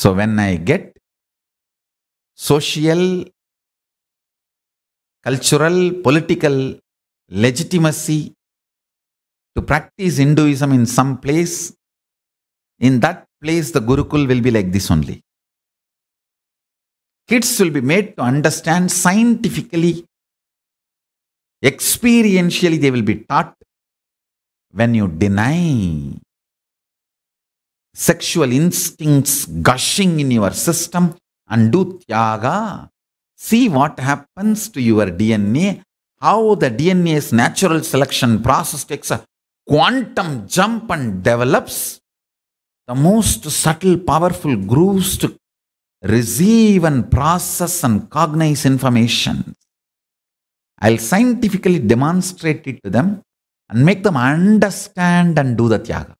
So when I get social, cultural, political legitimacy to practice Hinduism in some place, in that place the Gurukul will be like this only. Kids will be made to understand scientifically, experientially, they will be taught when you deny sexual instincts gushing in your system and do tyaga. See what happens to your DNA, how the DNA's natural selection process takes a quantum jump and develops the most subtle, powerful grooves to receive and process and cognize information. I'll scientifically demonstrate it to them and make them understand and do the tyaga.